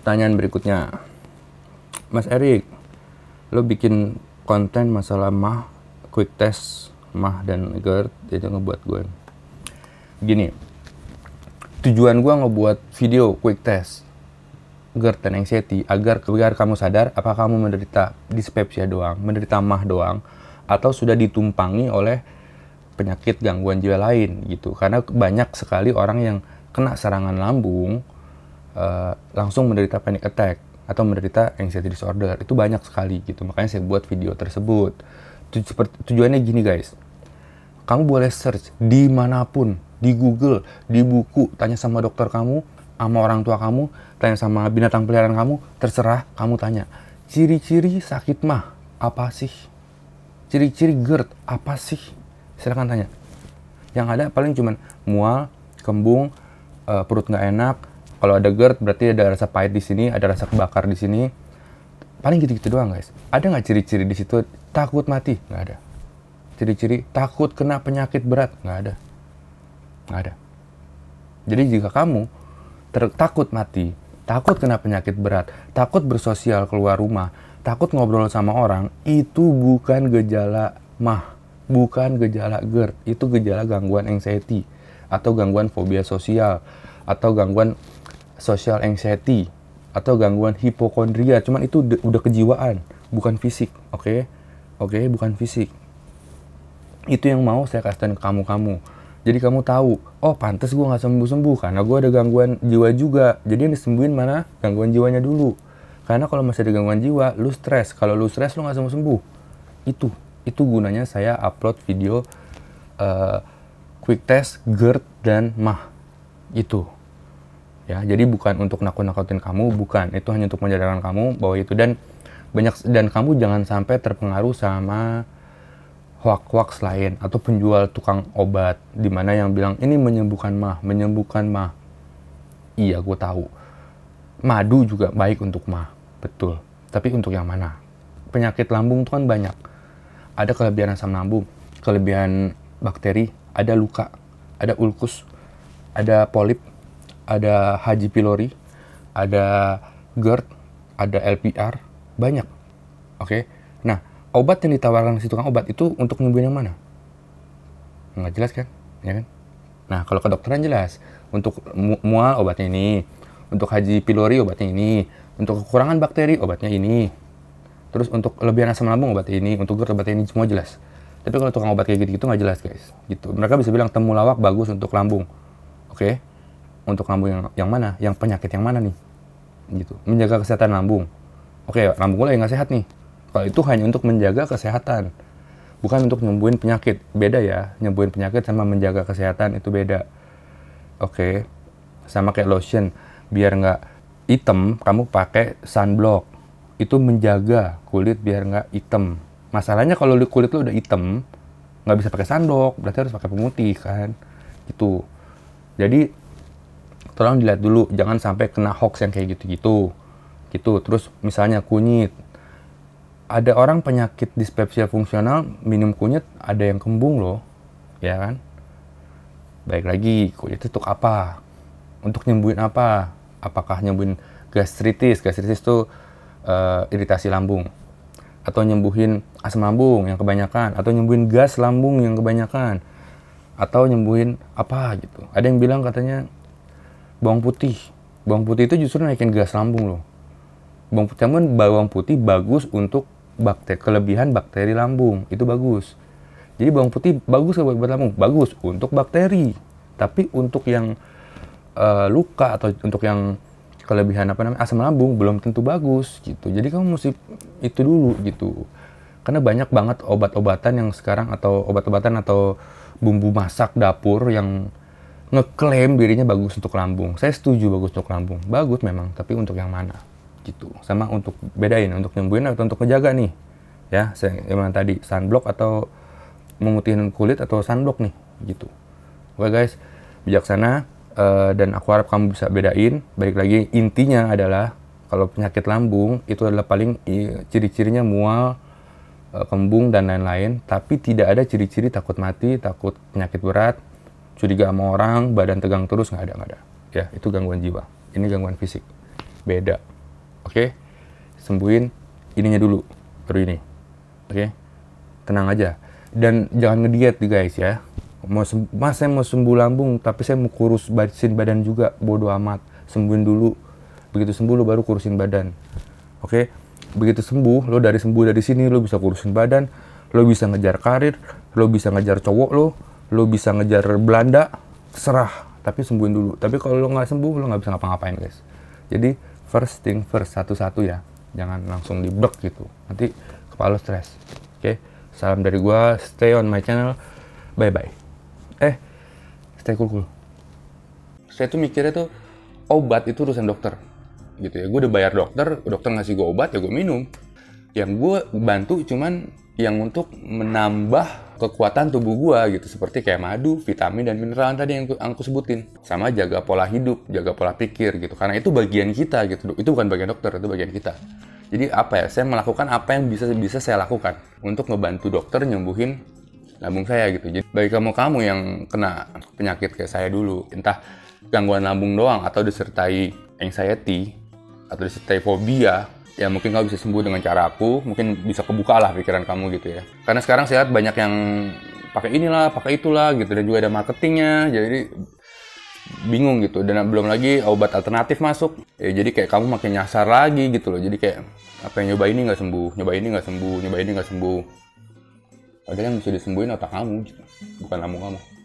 pertanyaan berikutnya. Mas Erik, lo bikin konten masalah mah, quick test, mah dan GERD itu ngebuat gue. Gini, tujuan gue ngebuat video quick test GERD dan anxiety agar biar kamu sadar apa kamu menderita dispepsia doang, menderita mah doang, atau sudah ditumpangi oleh penyakit gangguan jiwa lain gitu. Karena banyak sekali orang yang kena serangan lambung uh, langsung menderita panic attack atau menderita anxiety disorder itu banyak sekali gitu makanya saya buat video tersebut tujuannya gini guys kamu boleh search dimanapun di Google di buku tanya sama dokter kamu sama orang tua kamu tanya sama binatang peliharaan kamu terserah kamu tanya ciri-ciri sakit mah apa sih ciri-ciri GERD apa sih silahkan tanya yang ada paling cuman mual kembung eh, perut nggak enak kalau ada GERD berarti ada rasa pahit di sini, ada rasa kebakar di sini. Paling gitu-gitu doang guys. Ada nggak ciri-ciri di situ takut mati? Nggak ada. Ciri-ciri takut kena penyakit berat? Nggak ada. Nggak ada. Jadi jika kamu ter- takut mati, takut kena penyakit berat, takut bersosial keluar rumah, takut ngobrol sama orang, itu bukan gejala mah, bukan gejala GERD, itu gejala gangguan anxiety atau gangguan fobia sosial atau gangguan social anxiety atau gangguan hipokondria, cuman itu udah kejiwaan, bukan fisik, oke? Okay? Oke, okay? bukan fisik. Itu yang mau saya kasih ke kamu-kamu. Jadi kamu tahu, oh pantas gue nggak sembuh-sembuh karena gue ada gangguan jiwa juga. Jadi yang disembuhin mana? Gangguan jiwanya dulu. Karena kalau masih ada gangguan jiwa, lu stres. Kalau lu stres, lu nggak sembuh-sembuh. Itu, itu gunanya saya upload video uh, quick test GERD dan MAH. Itu ya jadi bukan untuk nakut-nakutin kamu bukan itu hanya untuk menyadarkan kamu bahwa itu dan banyak dan kamu jangan sampai terpengaruh sama hoax-hoax lain atau penjual tukang obat di mana yang bilang ini menyembuhkan mah menyembuhkan mah iya gue tahu madu juga baik untuk mah betul tapi untuk yang mana penyakit lambung tuh kan banyak ada kelebihan asam lambung kelebihan bakteri ada luka ada ulkus ada polip ada haji Pilori, ada GERD, ada LPR, banyak. Oke. Okay? Nah, obat yang ditawarkan si tukang obat itu untuk nyembuhin yang mana? Nggak jelas kan? Ya kan? Nah, kalau kedokteran jelas. Untuk mual obatnya ini, untuk haji Pilori obatnya ini, untuk kekurangan bakteri obatnya ini. Terus untuk kelebihan asam lambung obatnya ini, untuk GERD obat ini semua jelas. Tapi kalau tukang obat kayak gitu-gitu nggak jelas guys. Gitu. Mereka bisa bilang temulawak bagus untuk lambung. Oke. Okay? untuk lambung yang, yang mana, yang penyakit yang mana nih, gitu. Menjaga kesehatan lambung. Oke, lambung gue lagi nggak sehat nih. Kalau itu hanya untuk menjaga kesehatan, bukan untuk nyembuhin penyakit. Beda ya, nyembuhin penyakit sama menjaga kesehatan itu beda. Oke, sama kayak lotion, biar nggak hitam, kamu pakai sunblock. Itu menjaga kulit biar nggak hitam. Masalahnya kalau kulit lo udah hitam, nggak bisa pakai sunblock, berarti harus pakai pemutih kan, gitu. Jadi tolong dilihat dulu jangan sampai kena hoax yang kayak gitu-gitu gitu terus misalnya kunyit ada orang penyakit dispepsia fungsional minum kunyit ada yang kembung loh ya kan baik lagi kunyit itu untuk apa untuk nyembuhin apa apakah nyembuhin gastritis gastritis itu uh, eh, iritasi lambung atau nyembuhin asam lambung yang kebanyakan atau nyembuhin gas lambung yang kebanyakan atau nyembuhin apa gitu ada yang bilang katanya bawang putih. Bawang putih itu justru naikin gas lambung loh. Bawang putih, kan bawang putih bagus untuk bakteri kelebihan bakteri lambung itu bagus. Jadi bawang putih bagus buat, buat lambung, bagus untuk bakteri. Tapi untuk yang uh, luka atau untuk yang kelebihan apa namanya asam lambung belum tentu bagus gitu. Jadi kamu mesti itu dulu gitu. Karena banyak banget obat-obatan yang sekarang atau obat-obatan atau bumbu masak dapur yang ngeklaim dirinya bagus untuk lambung. Saya setuju bagus untuk lambung. Bagus memang, tapi untuk yang mana? Gitu. Sama untuk bedain, untuk nyembuhin atau untuk ngejaga nih. Ya, saya yang tadi sunblock atau memutihin kulit atau sunblock nih, gitu. Oke guys, bijaksana uh, dan aku harap kamu bisa bedain. Balik lagi intinya adalah kalau penyakit lambung itu adalah paling ciri-cirinya mual, eh, kembung dan lain-lain, tapi tidak ada ciri-ciri takut mati, takut penyakit berat, curiga sama orang, badan tegang terus nggak ada nggak ada. Ya itu gangguan jiwa. Ini gangguan fisik. Beda. Oke, okay? sembuhin ininya dulu, baru ini. Oke, okay? tenang aja. Dan jangan ngediet guys ya. Mau mas saya mau sembuh lambung, tapi saya mau kurus badan, badan juga. bodo amat. Sembuhin dulu. Begitu sembuh lo baru kurusin badan. Oke, okay? begitu sembuh lo dari sembuh dari sini lo bisa kurusin badan, lo bisa ngejar karir, lo bisa ngejar cowok lo, lo bisa ngejar Belanda serah tapi sembuhin dulu tapi kalau lo nggak sembuh lo nggak bisa ngapa-ngapain guys jadi first thing first satu-satu ya jangan langsung di diblok gitu nanti kepala stres oke okay? salam dari gua stay on my channel bye bye eh stay cool cool saya tuh mikirnya tuh obat itu urusan dokter gitu ya gue udah bayar dokter dokter ngasih gue obat ya gue minum yang gue bantu cuman yang untuk menambah kekuatan tubuh gua gitu seperti kayak madu, vitamin dan mineral tadi yang aku, yang aku sebutin. Sama jaga pola hidup, jaga pola pikir gitu. Karena itu bagian kita gitu. Itu bukan bagian dokter, itu bagian kita. Jadi apa ya? Saya melakukan apa yang bisa bisa saya lakukan untuk ngebantu dokter nyembuhin lambung saya gitu. Jadi bagi kamu kamu yang kena penyakit kayak saya dulu, entah gangguan lambung doang atau disertai anxiety atau disertai fobia ya mungkin kamu bisa sembuh dengan cara aku mungkin bisa kebuka lah pikiran kamu gitu ya karena sekarang saya lihat banyak yang pakai inilah pakai itulah gitu dan juga ada marketingnya jadi bingung gitu dan belum lagi obat alternatif masuk ya jadi kayak kamu makin nyasar lagi gitu loh jadi kayak apa yang nyoba ini nggak sembuh nyoba ini nggak sembuh nyoba ini nggak sembuh padahal yang bisa disembuhin otak kamu gitu bukan kamu kamu